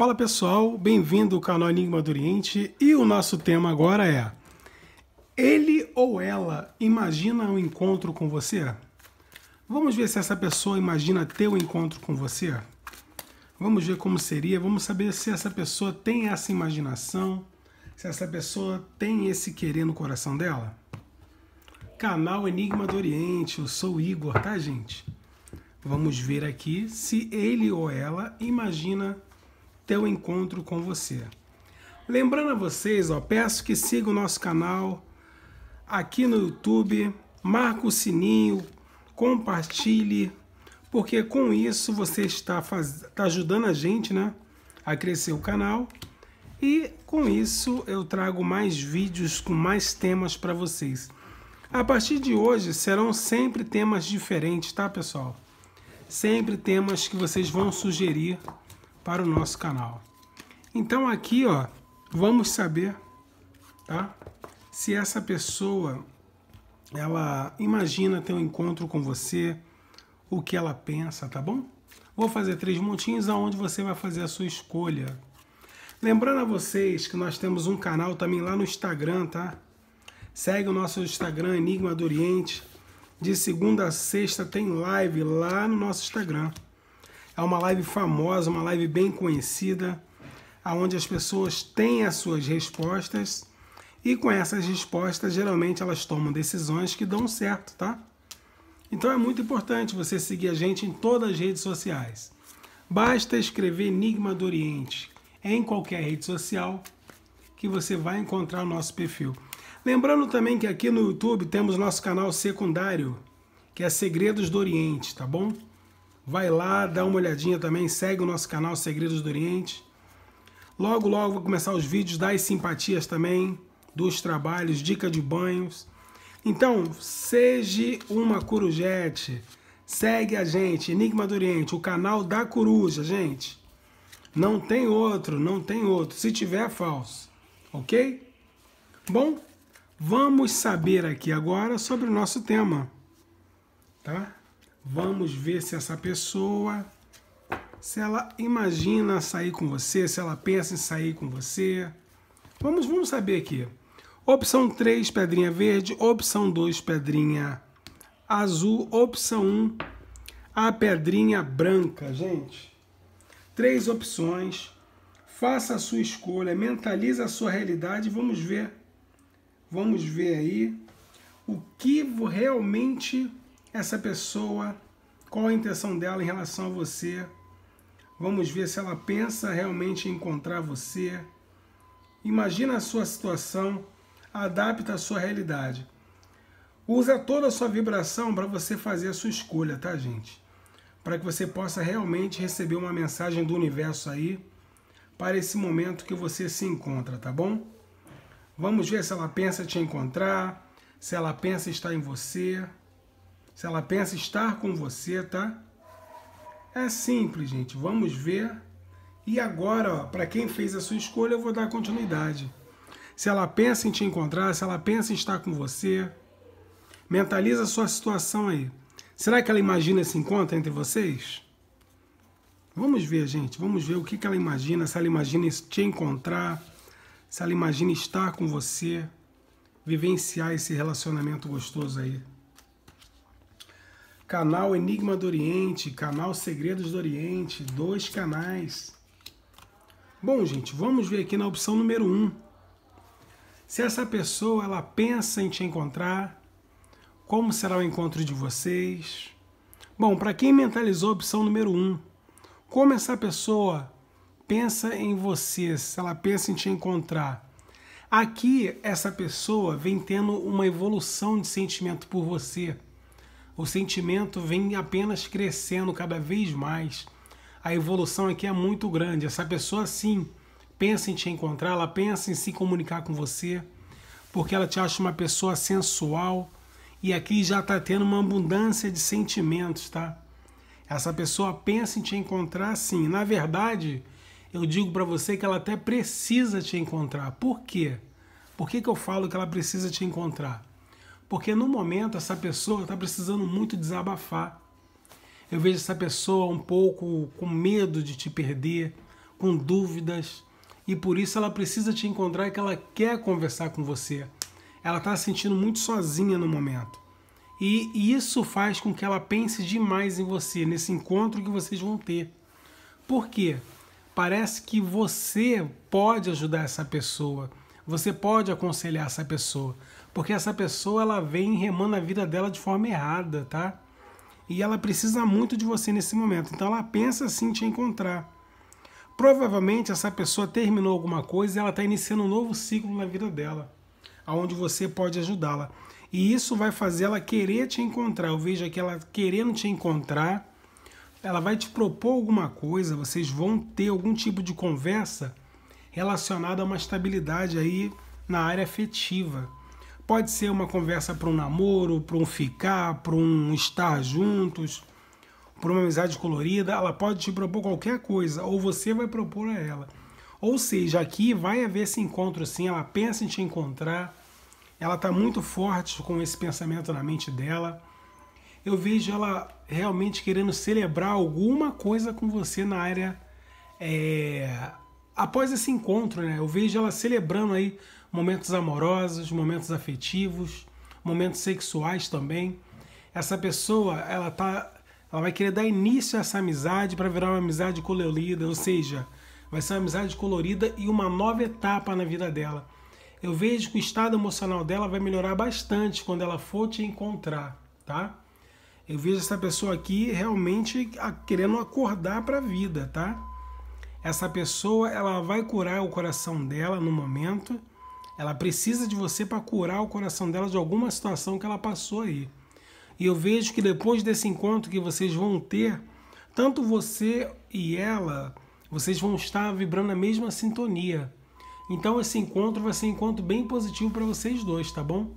Fala pessoal, bem-vindo ao canal Enigma do Oriente e o nosso tema agora é: Ele ou ela imagina um encontro com você? Vamos ver se essa pessoa imagina ter um encontro com você? Vamos ver como seria, vamos saber se essa pessoa tem essa imaginação, se essa pessoa tem esse querer no coração dela. Canal Enigma do Oriente, eu sou Igor, tá, gente? Vamos ver aqui se ele ou ela imagina o encontro com você. Lembrando a vocês, ó, peço que sigam o nosso canal aqui no YouTube, marque o sininho, compartilhe, porque com isso você está, faz... está ajudando a gente né, a crescer o canal. E com isso eu trago mais vídeos com mais temas para vocês. A partir de hoje serão sempre temas diferentes, tá pessoal? Sempre temas que vocês vão sugerir para o nosso canal. Então aqui, ó, vamos saber, tá? Se essa pessoa ela imagina ter um encontro com você, o que ela pensa, tá bom? Vou fazer três montinhos aonde você vai fazer a sua escolha. Lembrando a vocês que nós temos um canal também lá no Instagram, tá? Segue o nosso Instagram Enigma do Oriente. De segunda a sexta tem live lá no nosso Instagram. É uma live famosa, uma live bem conhecida, aonde as pessoas têm as suas respostas e com essas respostas geralmente elas tomam decisões que dão certo, tá? Então é muito importante você seguir a gente em todas as redes sociais. Basta escrever Enigma do Oriente em qualquer rede social que você vai encontrar o nosso perfil. Lembrando também que aqui no YouTube temos nosso canal secundário, que é Segredos do Oriente, tá bom? Vai lá, dá uma olhadinha também, segue o nosso canal Segredos do Oriente. Logo, logo vou começar os vídeos das simpatias também, dos trabalhos, dica de banhos. Então, seja uma corujete. Segue a gente, Enigma do Oriente, o canal da coruja, gente. Não tem outro, não tem outro. Se tiver, é falso. Ok? Bom, vamos saber aqui agora sobre o nosso tema. Tá? Vamos ver se essa pessoa, se ela imagina sair com você, se ela pensa em sair com você. Vamos, vamos saber aqui. Opção 3, pedrinha verde. Opção 2, pedrinha azul. Opção 1, a pedrinha branca, gente. Três opções. Faça a sua escolha, mentalize a sua realidade. Vamos ver. Vamos ver aí o que realmente essa pessoa, qual a intenção dela em relação a você. Vamos ver se ela pensa realmente em encontrar você. Imagina a sua situação, adapta a sua realidade. Usa toda a sua vibração para você fazer a sua escolha, tá, gente? Para que você possa realmente receber uma mensagem do universo aí para esse momento que você se encontra, tá bom? Vamos ver se ela pensa te encontrar, se ela pensa estar em você. Se ela pensa estar com você, tá? É simples, gente. Vamos ver. E agora, para quem fez a sua escolha, eu vou dar continuidade. Se ela pensa em te encontrar, se ela pensa em estar com você, mentaliza a sua situação aí. Será que ela imagina esse encontro entre vocês? Vamos ver, gente. Vamos ver o que, que ela imagina. Se ela imagina te encontrar, se ela imagina estar com você, vivenciar esse relacionamento gostoso aí canal Enigma do Oriente, canal Segredos do Oriente, dois canais. Bom, gente, vamos ver aqui na opção número 1. Um. Se essa pessoa ela pensa em te encontrar, como será o encontro de vocês? Bom, para quem mentalizou a opção número 1, um, como essa pessoa pensa em você, se ela pensa em te encontrar? Aqui, essa pessoa vem tendo uma evolução de sentimento por você o sentimento vem apenas crescendo cada vez mais. A evolução aqui é muito grande. Essa pessoa, sim, pensa em te encontrar, ela pensa em se comunicar com você, porque ela te acha uma pessoa sensual. E aqui já está tendo uma abundância de sentimentos, tá? Essa pessoa pensa em te encontrar, sim. Na verdade, eu digo para você que ela até precisa te encontrar. Por quê? Por que, que eu falo que ela precisa te encontrar? Porque no momento essa pessoa está precisando muito desabafar. Eu vejo essa pessoa um pouco com medo de te perder, com dúvidas, e por isso ela precisa te encontrar e que ela quer conversar com você. Ela está se sentindo muito sozinha no momento. E isso faz com que ela pense demais em você, nesse encontro que vocês vão ter. Por quê? Parece que você pode ajudar essa pessoa, você pode aconselhar essa pessoa, porque essa pessoa ela vem remando a vida dela de forma errada, tá? E ela precisa muito de você nesse momento. Então ela pensa sim te encontrar. Provavelmente essa pessoa terminou alguma coisa e ela está iniciando um novo ciclo na vida dela, aonde você pode ajudá-la. E isso vai fazer ela querer te encontrar. Eu vejo aqui ela querendo te encontrar. Ela vai te propor alguma coisa, vocês vão ter algum tipo de conversa relacionada a uma estabilidade aí na área afetiva. Pode ser uma conversa para um namoro, para um ficar, para um estar juntos, para uma amizade colorida. Ela pode te propor qualquer coisa, ou você vai propor a ela. Ou seja, aqui vai haver esse encontro sim, ela pensa em te encontrar, ela está muito forte com esse pensamento na mente dela. Eu vejo ela realmente querendo celebrar alguma coisa com você na área. É... Após esse encontro, né? Eu vejo ela celebrando aí momentos amorosos, momentos afetivos, momentos sexuais também. Essa pessoa, ela tá, ela vai querer dar início a essa amizade para virar uma amizade colorida, ou seja, vai ser uma amizade colorida e uma nova etapa na vida dela. Eu vejo que o estado emocional dela vai melhorar bastante quando ela for te encontrar, tá? Eu vejo essa pessoa aqui realmente querendo acordar para a vida, tá? Essa pessoa, ela vai curar o coração dela no momento ela precisa de você para curar o coração dela de alguma situação que ela passou aí. E eu vejo que depois desse encontro que vocês vão ter, tanto você e ela, vocês vão estar vibrando a mesma sintonia. Então esse encontro vai ser um encontro bem positivo para vocês dois, tá bom?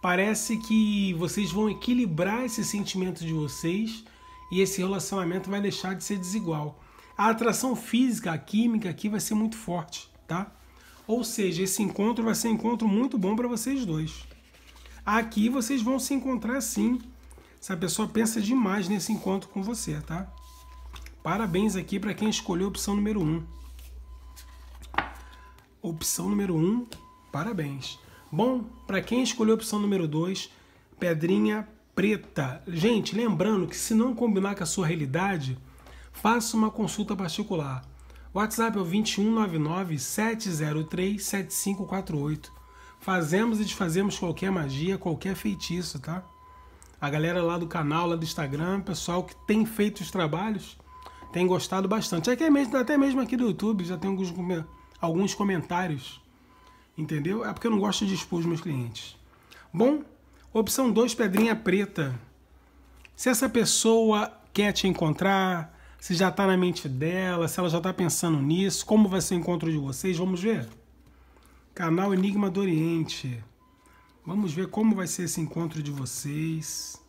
Parece que vocês vão equilibrar esse sentimento de vocês e esse relacionamento vai deixar de ser desigual. A atração física, a química aqui vai ser muito forte, tá? Ou seja, esse encontro vai ser um encontro muito bom para vocês dois. Aqui vocês vão se encontrar sim. Essa pessoa pensa demais nesse encontro com você, tá? Parabéns aqui para quem escolheu a opção número 1. Um. Opção número 1, um, parabéns. Bom, para quem escolheu a opção número 2, pedrinha preta. Gente, lembrando que se não combinar com a sua realidade, faça uma consulta particular. WhatsApp é o 2199 703 7548. Fazemos e desfazemos qualquer magia, qualquer feitiço, tá? A galera lá do canal, lá do Instagram, pessoal que tem feito os trabalhos, tem gostado bastante. Até é mesmo, até mesmo aqui do YouTube já tem alguns, alguns comentários, entendeu? É porque eu não gosto de expor os meus clientes. Bom, opção 2, pedrinha preta. Se essa pessoa quer te encontrar, se já está na mente dela, se ela já está pensando nisso, como vai ser o encontro de vocês, vamos ver. Canal Enigma do Oriente. Vamos ver como vai ser esse encontro de vocês.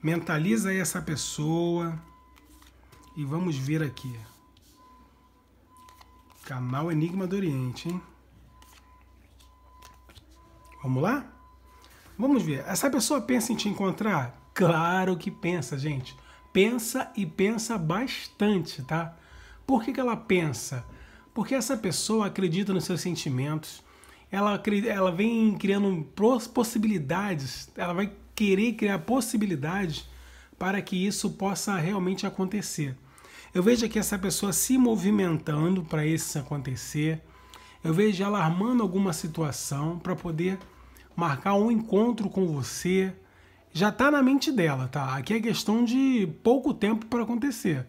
Mentaliza aí essa pessoa e vamos ver aqui. Canal Enigma do Oriente, hein? Vamos lá? Vamos ver. Essa pessoa pensa em te encontrar? Claro que pensa, gente pensa e pensa bastante, tá? Por que, que ela pensa? Porque essa pessoa acredita nos seus sentimentos, ela, ela vem criando possibilidades, ela vai querer criar possibilidades para que isso possa realmente acontecer. Eu vejo aqui essa pessoa se movimentando para isso acontecer, eu vejo ela armando alguma situação para poder marcar um encontro com você, já está na mente dela, tá? Aqui é questão de pouco tempo para acontecer.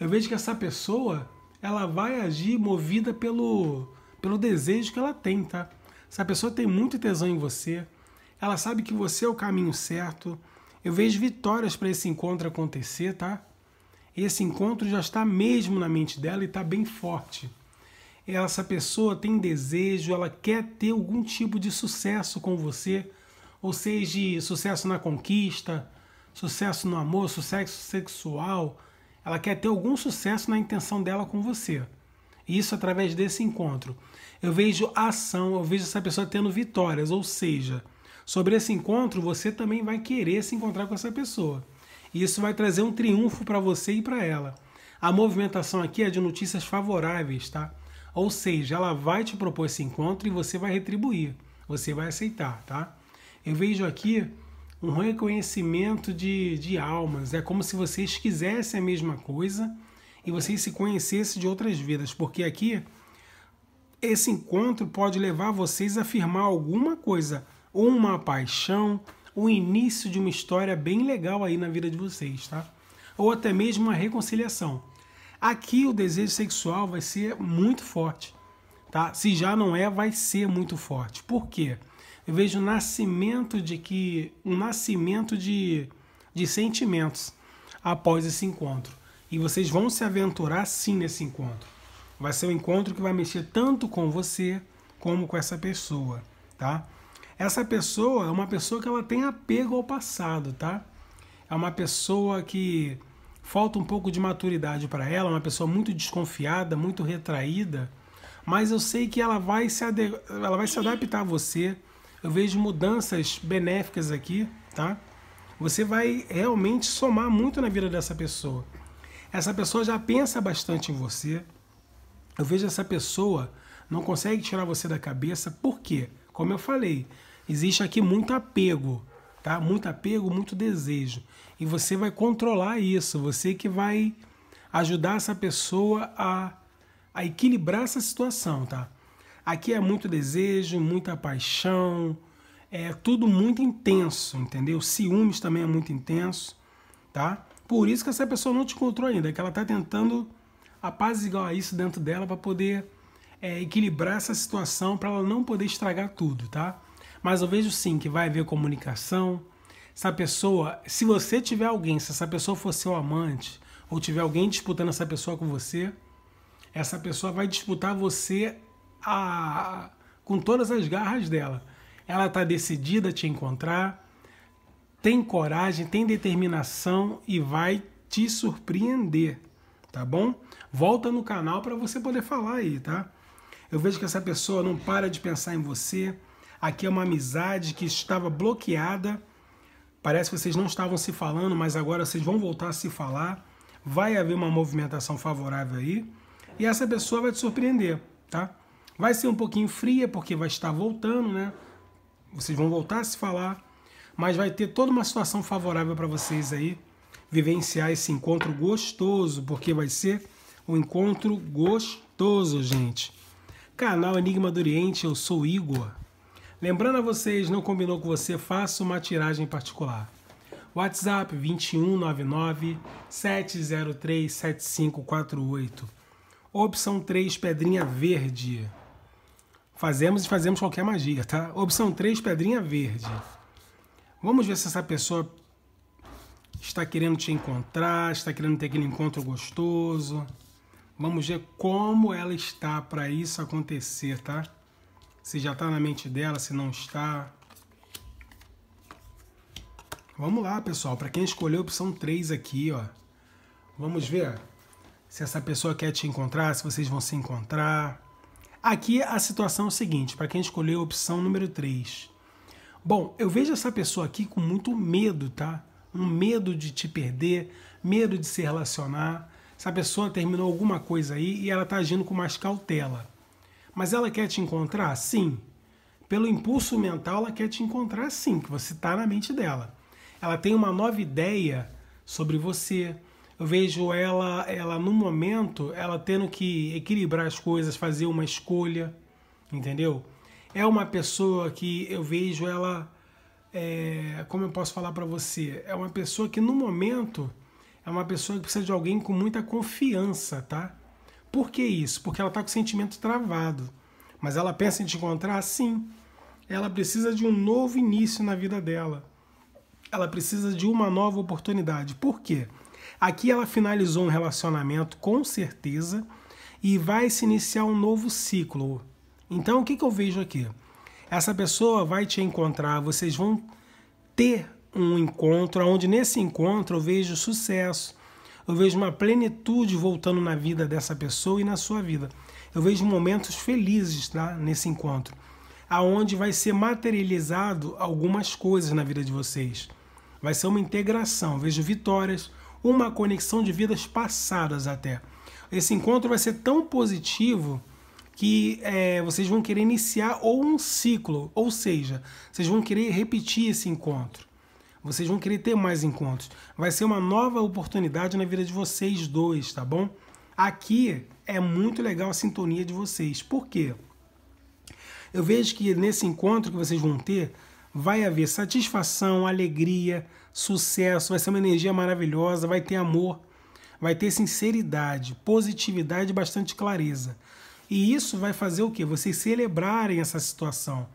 Eu vejo que essa pessoa, ela vai agir movida pelo, pelo desejo que ela tem, tá? Essa pessoa tem muito tesão em você, ela sabe que você é o caminho certo. Eu vejo vitórias para esse encontro acontecer, tá? Esse encontro já está mesmo na mente dela e está bem forte. Essa pessoa tem desejo, ela quer ter algum tipo de sucesso com você, ou seja sucesso na conquista, sucesso no amor, sucesso sexual. Ela quer ter algum sucesso na intenção dela com você. Isso através desse encontro. Eu vejo ação, eu vejo essa pessoa tendo vitórias, ou seja, sobre esse encontro você também vai querer se encontrar com essa pessoa. E isso vai trazer um triunfo para você e para ela. A movimentação aqui é de notícias favoráveis, tá? Ou seja, ela vai te propor esse encontro e você vai retribuir, você vai aceitar, tá? Eu vejo aqui um reconhecimento de, de almas. É como se vocês quisessem a mesma coisa e vocês se conhecessem de outras vidas, porque aqui esse encontro pode levar vocês a afirmar alguma coisa, ou uma paixão, o início de uma história bem legal aí na vida de vocês, tá? Ou até mesmo uma reconciliação. Aqui o desejo sexual vai ser muito forte, tá? Se já não é, vai ser muito forte. Por quê? eu vejo o nascimento de que um nascimento de, de sentimentos após esse encontro. E vocês vão se aventurar sim nesse encontro. Vai ser um encontro que vai mexer tanto com você como com essa pessoa, tá? Essa pessoa é uma pessoa que ela tem apego ao passado, tá? É uma pessoa que falta um pouco de maturidade para ela, uma pessoa muito desconfiada, muito retraída, mas eu sei que ela vai se, ela vai se adaptar a você, eu vejo mudanças benéficas aqui, tá? Você vai realmente somar muito na vida dessa pessoa. Essa pessoa já pensa bastante em você. Eu vejo essa pessoa não consegue tirar você da cabeça, por quê? Como eu falei, existe aqui muito apego, tá? Muito apego, muito desejo. E você vai controlar isso, você que vai ajudar essa pessoa a, a equilibrar essa situação, tá? Aqui é muito desejo, muita paixão, é tudo muito intenso, entendeu? Ciúmes também é muito intenso, tá? Por isso que essa pessoa não te encontrou ainda, é que ela está tentando apaziguar isso dentro dela para poder é, equilibrar essa situação, para ela não poder estragar tudo, tá? Mas eu vejo sim que vai haver comunicação. Essa pessoa, se você tiver alguém, se essa pessoa for seu amante, ou tiver alguém disputando essa pessoa com você, essa pessoa vai disputar você a, com todas as garras dela. Ela está decidida a te encontrar, tem coragem, tem determinação e vai te surpreender, tá bom? Volta no canal para você poder falar aí, tá? Eu vejo que essa pessoa não para de pensar em você. Aqui é uma amizade que estava bloqueada. Parece que vocês não estavam se falando, mas agora vocês vão voltar a se falar. Vai haver uma movimentação favorável aí. E essa pessoa vai te surpreender, tá? Vai ser um pouquinho fria, porque vai estar voltando, né? Vocês vão voltar a se falar, mas vai ter toda uma situação favorável para vocês aí vivenciar esse encontro gostoso, porque vai ser um encontro gostoso, gente. Canal Enigma do Oriente, eu sou Igor. Lembrando a vocês, não combinou com você, faça uma tiragem particular. WhatsApp 2199 703 7548. Opção 3, Pedrinha Verde. Fazemos e fazemos qualquer magia, tá? Opção 3, pedrinha verde. Vamos ver se essa pessoa está querendo te encontrar, está querendo ter aquele encontro gostoso. Vamos ver como ela está para isso acontecer, tá? Se já está na mente dela, se não está. Vamos lá, pessoal. Para quem escolheu a opção 3 aqui, ó. Vamos ver se essa pessoa quer te encontrar, se vocês vão se encontrar. Aqui a situação é a seguinte, para quem escolheu a opção número 3. Bom, eu vejo essa pessoa aqui com muito medo, tá? Um medo de te perder, medo de se relacionar. Essa pessoa terminou alguma coisa aí e ela está agindo com mais cautela. Mas ela quer te encontrar? Sim. Pelo impulso mental, ela quer te encontrar sim, que você está na mente dela. Ela tem uma nova ideia sobre você, eu vejo ela, ela no momento, ela tendo que equilibrar as coisas, fazer uma escolha, entendeu? É uma pessoa que eu vejo ela, é, como eu posso falar para você, é uma pessoa que no momento é uma pessoa que precisa de alguém com muita confiança, tá? Por que isso? Porque ela tá com o sentimento travado, mas ela pensa em te encontrar, sim. Ela precisa de um novo início na vida dela. Ela precisa de uma nova oportunidade. Por quê? Aqui ela finalizou um relacionamento com certeza e vai se iniciar um novo ciclo. Então o que, que eu vejo aqui? Essa pessoa vai te encontrar, vocês vão ter um encontro, onde nesse encontro eu vejo sucesso, eu vejo uma plenitude voltando na vida dessa pessoa e na sua vida. Eu vejo momentos felizes tá, nesse encontro, aonde vai ser materializado algumas coisas na vida de vocês. Vai ser uma integração. Eu vejo vitórias, uma conexão de vidas passadas até. Esse encontro vai ser tão positivo que é, vocês vão querer iniciar ou um ciclo, ou seja, vocês vão querer repetir esse encontro. Vocês vão querer ter mais encontros. Vai ser uma nova oportunidade na vida de vocês dois, tá bom? Aqui é muito legal a sintonia de vocês. Por quê? Eu vejo que nesse encontro que vocês vão ter, vai haver satisfação, alegria, sucesso, vai ser uma energia maravilhosa, vai ter amor, vai ter sinceridade, positividade e bastante clareza. E isso vai fazer o que? Vocês celebrarem essa situação.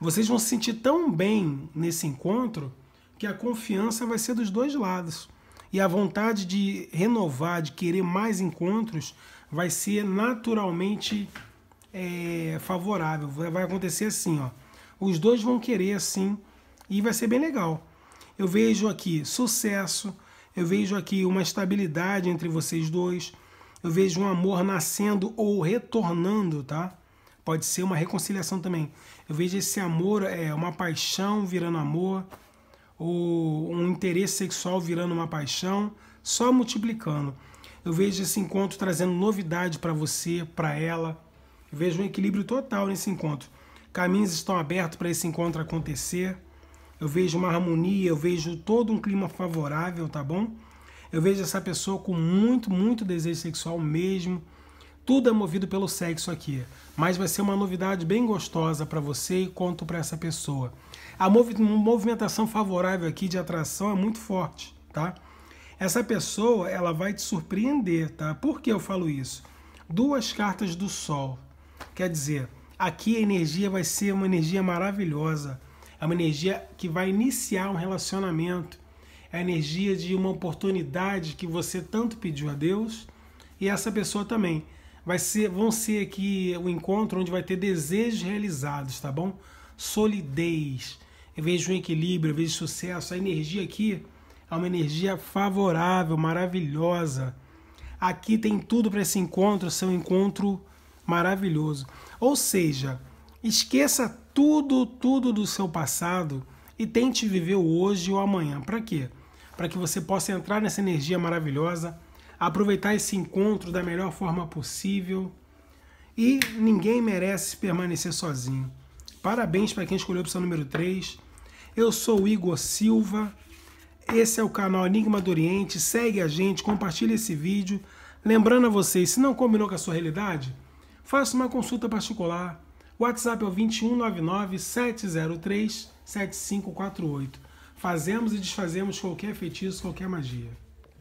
Vocês vão se sentir tão bem nesse encontro que a confiança vai ser dos dois lados. E a vontade de renovar, de querer mais encontros, vai ser naturalmente é, favorável. Vai acontecer assim, ó os dois vão querer assim e vai ser bem legal. Eu vejo aqui sucesso, eu vejo aqui uma estabilidade entre vocês dois, eu vejo um amor nascendo ou retornando, tá? Pode ser uma reconciliação também. Eu vejo esse amor, é uma paixão virando amor, ou um interesse sexual virando uma paixão, só multiplicando. Eu vejo esse encontro trazendo novidade para você, para ela. Eu vejo um equilíbrio total nesse encontro caminhos estão abertos para esse encontro acontecer. Eu vejo uma harmonia, eu vejo todo um clima favorável, tá bom? Eu vejo essa pessoa com muito, muito desejo sexual mesmo. Tudo é movido pelo sexo aqui, mas vai ser uma novidade bem gostosa para você e quanto para essa pessoa. A movimentação favorável aqui de atração é muito forte, tá? Essa pessoa, ela vai te surpreender, tá? Por que eu falo isso? Duas cartas do sol. Quer dizer, Aqui a energia vai ser uma energia maravilhosa. É uma energia que vai iniciar um relacionamento. É a energia de uma oportunidade que você tanto pediu a Deus e essa pessoa também. Vai ser, vão ser aqui o um encontro onde vai ter desejos realizados, tá bom? Solidez. Eu vejo um equilíbrio, eu vejo sucesso. A energia aqui é uma energia favorável, maravilhosa. Aqui tem tudo para esse encontro ser um encontro maravilhoso. Ou seja, esqueça tudo, tudo do seu passado e tente viver o hoje ou amanhã. Para quê? Para que você possa entrar nessa energia maravilhosa, aproveitar esse encontro da melhor forma possível. E ninguém merece permanecer sozinho. Parabéns para quem escolheu a opção número 3. Eu sou o Igor Silva. Esse é o canal Enigma do Oriente. Segue a gente, compartilha esse vídeo. Lembrando a vocês, se não combinou com a sua realidade, Faça uma consulta particular. WhatsApp é o 2199 703 7548. Fazemos e desfazemos qualquer feitiço, qualquer magia.